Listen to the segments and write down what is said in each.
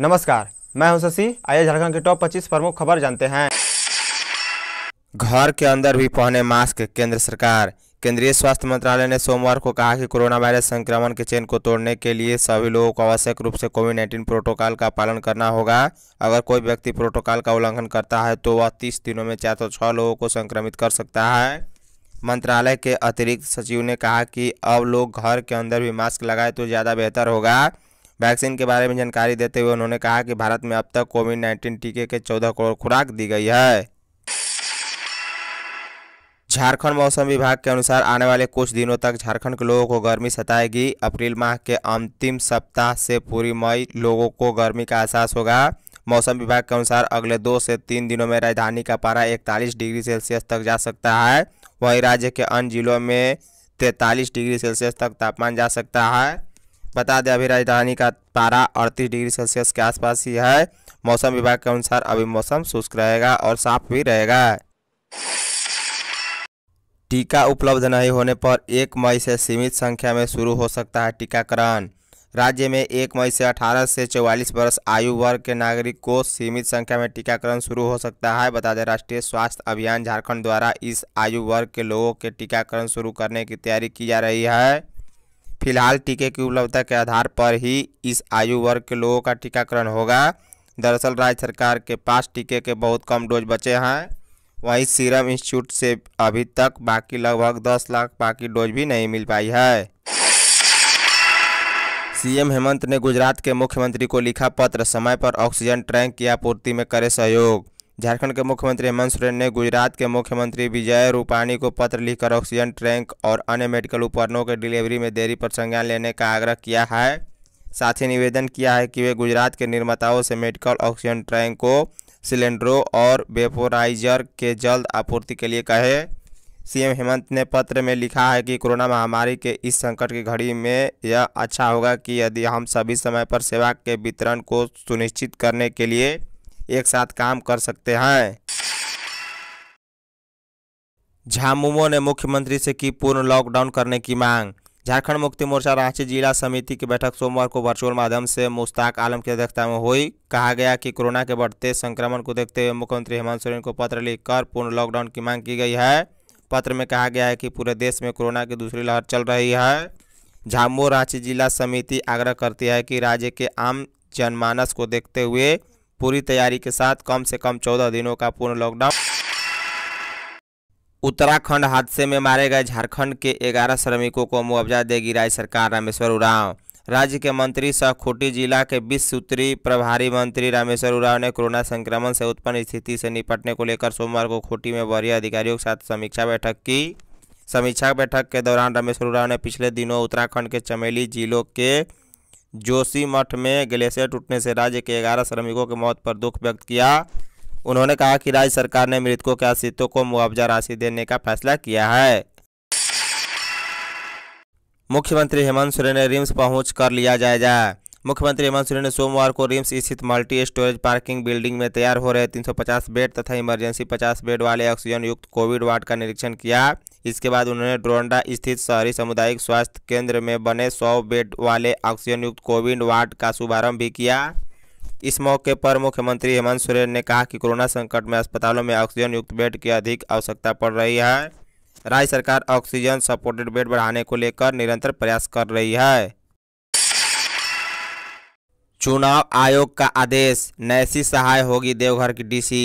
नमस्कार मैं हूं शशि आइए झारखंड के टॉप 25 प्रमुख खबर जानते हैं घर के अंदर भी पहने मास्क केंद्र सरकार केंद्रीय स्वास्थ्य मंत्रालय ने सोमवार को कहा कि कोरोना वायरस संक्रमण के चेन को तोड़ने के लिए सभी लोगों को आवश्यक रूप से कोविड नाइन्टीन प्रोटोकॉल का पालन करना होगा अगर कोई व्यक्ति प्रोटोकॉल का उल्लंघन करता है तो वह तीस दिनों में चार सौ छः लोगों को संक्रमित कर सकता है मंत्रालय के अतिरिक्त सचिव ने कहा कि अब लोग घर के अंदर भी मास्क लगाए तो ज़्यादा बेहतर होगा वैक्सीन के बारे में जानकारी देते हुए उन्होंने कहा कि भारत में अब तक कोविड नाइन्टीन टीके के चौदह करोड़ खुराक दी गई है झारखंड मौसम विभाग के अनुसार आने वाले कुछ दिनों तक झारखंड के लोगों को गर्मी सताएगी अप्रैल माह के अंतिम सप्ताह से पूरी मई लोगों को गर्मी का एहसास होगा मौसम विभाग के अनुसार अगले दो से तीन दिनों में राजधानी का पारा इकतालीस डिग्री सेल्सियस तक जा सकता है वहीं राज्य के अन्य जिलों में तैंतालीस डिग्री सेल्सियस तक तापमान जा सकता है बता दें अभी राजधानी का पारा अड़तीस डिग्री सेल्सियस के आसपास ही है मौसम विभाग के अनुसार अभी मौसम शुष्क रहेगा और साफ भी रहेगा टीका उपलब्ध नहीं होने पर एक मई से सीमित संख्या में शुरू हो सकता है टीकाकरण राज्य में एक मई से 18 से 44 वर्ष आयु वर्ग के नागरिक को सीमित संख्या में टीकाकरण शुरू हो सकता है बता दें राष्ट्रीय स्वास्थ्य अभियान झारखंड द्वारा इस आयु वर्ग के लोगों के टीकाकरण शुरू करने की तैयारी की जा रही है फिलहाल टीके की उपलब्धता के आधार पर ही इस आयु वर्ग के लोगों का टीकाकरण होगा दरअसल राज्य सरकार के पास टीके के बहुत कम डोज बचे हैं वहीं सीरम इंस्टीट्यूट से अभी तक बाकी लगभग 10 लाख बाकी डोज भी नहीं मिल पाई है सीएम हेमंत ने गुजरात के मुख्यमंत्री को लिखा पत्र समय पर ऑक्सीजन ट्रैंक की आपूर्ति में करे सहयोग झारखंड के मुख्यमंत्री हेमंत सोरेन ने गुजरात के मुख्यमंत्री विजय रूपाणी को पत्र लिखकर ऑक्सीजन टैंक और अन्य मेडिकल उपकरणों के डिलीवरी में देरी पर संज्ञान लेने का आग्रह किया है साथ ही निवेदन किया है कि वे गुजरात के निर्माताओं से मेडिकल ऑक्सीजन टैंकों सिलेंडरों और वेपोराइजर के जल्द आपूर्ति के लिए कहे सीएम हेमंत ने पत्र में लिखा है कि कोरोना महामारी के इस संकट की घड़ी में यह अच्छा होगा कि यदि हम सभी समय पर सेवा के वितरण को सुनिश्चित करने के लिए एक साथ काम कर सकते हैं झामुमो ने मुख्यमंत्री से की पूर्ण लॉकडाउन करने की मांग झारखंड मुक्ति मोर्चा रांची जिला समिति की बैठक सोमवार को वर्चुअल माध्यम से मुश्ताक आलम की अध्यक्षता में हुई कहा गया कि कोरोना के बढ़ते संक्रमण को देखते हुए मुख्यमंत्री हेमंत सोरेन को पत्र लिखकर पूर्ण लॉकडाउन की मांग की गई है पत्र में कहा गया है कि पूरे देश में कोरोना की दूसरी लहर चल रही है झामुमो रांची जिला समिति आग्रह करती है कि राज्य के आम जनमानस को देखते हुए पूरी तैयारी के साथ कम से कम चौदह दिनों का पूर्ण लॉकडाउन उत्तराखंड हादसे में मारे गए झारखंड के 11 श्रमिकों को मुआवजा देगी राज्य सरकार रामेश्वर उराव राज्य के मंत्री सह खूंटी जिला के बीस सूत्री प्रभारी मंत्री रामेश्वर उराव ने कोरोना संक्रमण से उत्पन्न स्थिति से निपटने को लेकर सोमवार को खूंटी में वरीय अधिकारियों के साथ समीक्षा बैठक की समीक्षा बैठक के दौरान रामेश्वर उराव ने पिछले दिनों उत्तराखंड के चमेली जिलों के जोशी मठ में ग्लेशियर टूटने से राज्य के ग्यारह श्रमिकों की मौत पर दुख व्यक्त किया उन्होंने कहा कि राज्य सरकार ने मृतकों के आश्रितों को मुआवजा राशि देने का फैसला किया है मुख्यमंत्री हेमंत सोरेन ने रिम्स पहुंच कर लिया जायजा मुख्यमंत्री हेमंत सोरेन ने सोमवार को रिम्स स्थित मल्टी स्टोरेज पार्किंग बिल्डिंग में तैयार हो रहे 350 बेड तथा इमरजेंसी 50 बेड वाले ऑक्सीजन युक्त कोविड वार्ड का निरीक्षण किया इसके बाद उन्होंने ड्रोंडा स्थित शहरी सामुदायिक स्वास्थ्य केंद्र में बने 100 बेड वाले ऑक्सीजन युक्त कोविड वार्ड का शुभारम्भ भी किया इस मौके पर मुख्यमंत्री हेमंत सोरेन ने कहा कि कोरोना संकट में अस्पतालों में ऑक्सीजन युक्त बेड की अधिक आवश्यकता पड़ रही है राज्य सरकार ऑक्सीजन सपोर्टेड बेड बढ़ाने को लेकर निरंतर प्रयास कर रही है चुनाव आयोग का आदेश नैसी सहाय होगी देवघर की डीसी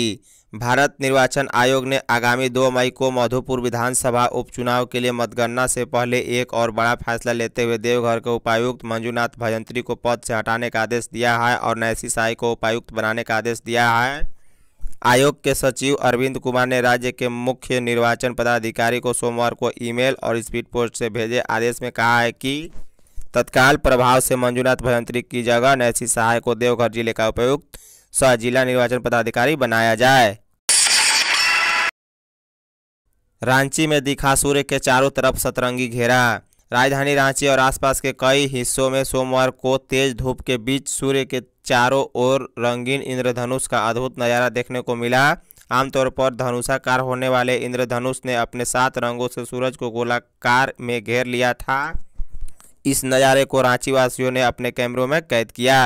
भारत निर्वाचन आयोग ने आगामी दो मई को मधुपुर विधानसभा उपचुनाव के लिए मतगणना से पहले एक और बड़ा फैसला लेते हुए देवघर के उपायुक्त मंजूनाथ भजंत्री को पद से हटाने का आदेश दिया है और नैसी सहाय को उपायुक्त बनाने का आदेश दिया है आयोग के सचिव अरविंद कुमार ने राज्य के मुख्य निर्वाचन पदाधिकारी को सोमवार को ईमेल और स्पीड पोस्ट से भेजे आदेश में कहा है कि तत्काल प्रभाव से मंजूनाथ भयंत्री की जगह नैसी सहाय को देवघर जिले का उपयुक्त सह जिला निर्वाचन पदाधिकारी बनाया जाए रांची में दिखा सूर्य के चारों तरफ सतरंगी घेरा राजधानी रांची और आसपास के कई हिस्सों में सोमवार को तेज धूप के बीच सूर्य के चारों ओर रंगीन इंद्रधनुष का अद्भुत नज़ारा देखने को मिला आमतौर पर धनुषाकार होने वाले इंद्रधनुष ने अपने सात रंगों से सूरज को गोलाकार में घेर लिया था इस नज़ारे को रांची वासियों ने अपने कैमरों में कैद किया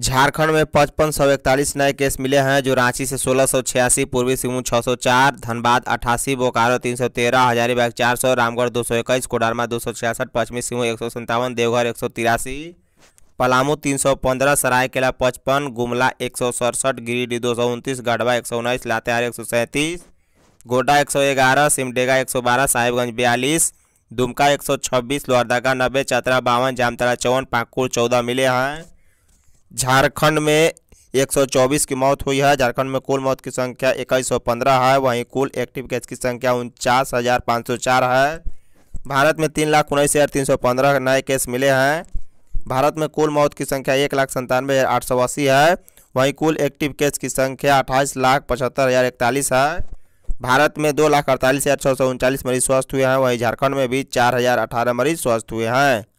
झारखंड में पचपन सौ इकतालीस नए केस मिले हैं जो रांची से सोलह सौ छियासी पूर्वी सिंहभूम छः सौ चार धनबाद अठासी बोकारो तीन सौ तेरह हजारीबाग चार सौ रामगढ़ दो सौ इक्कीस कोडरमा दो सौ छियासठ पश्चिमी सिंहभूम एक सौ संतावन देवघर एक सौ तिरासी पलामू तीन सौ पंद्रह सरायकेला पचपन गुमला एक सौ सड़सठ गिरिडीह दो सौ उनतीस गढ़वा एक सौ उन्नीस लातेहार एक सौ सैंतीस गोड्डा एक सौ ग्यारह सिमडेगा एक सौ बारह साहिबगंज बयालीस दुमका एक सौ छब्बीस लोहरदगा नब्बे चतरा बावन जामतरा चौवन पाकुड़ चौदह मिले हैं झारखंड में 124 की मौत हुई है झारखंड में कुल मौत की संख्या इक्कीस है वहीं कुल एक्टिव केस की संख्या उनचास है भारत में तीन लाख उन्नीस हज़ार तीन सौ पंद्रह नए केस मिले हैं भारत में कुल मौत की संख्या एक लाख संतानवे हज़ार आठ सौ अस्सी है वहीं कुल एक्टिव केस की संख्या अट्ठाईस लाख पचहत्तर हज़ार इकतालीस है भारत में दो लाख अड़तालीस हज़ार छः सौ उनचालीस मरीज स्वस्थ हुए हैं वहीं झारखंड में भी चार हज़ार अठारह मरीज स्वस्थ हुए हैं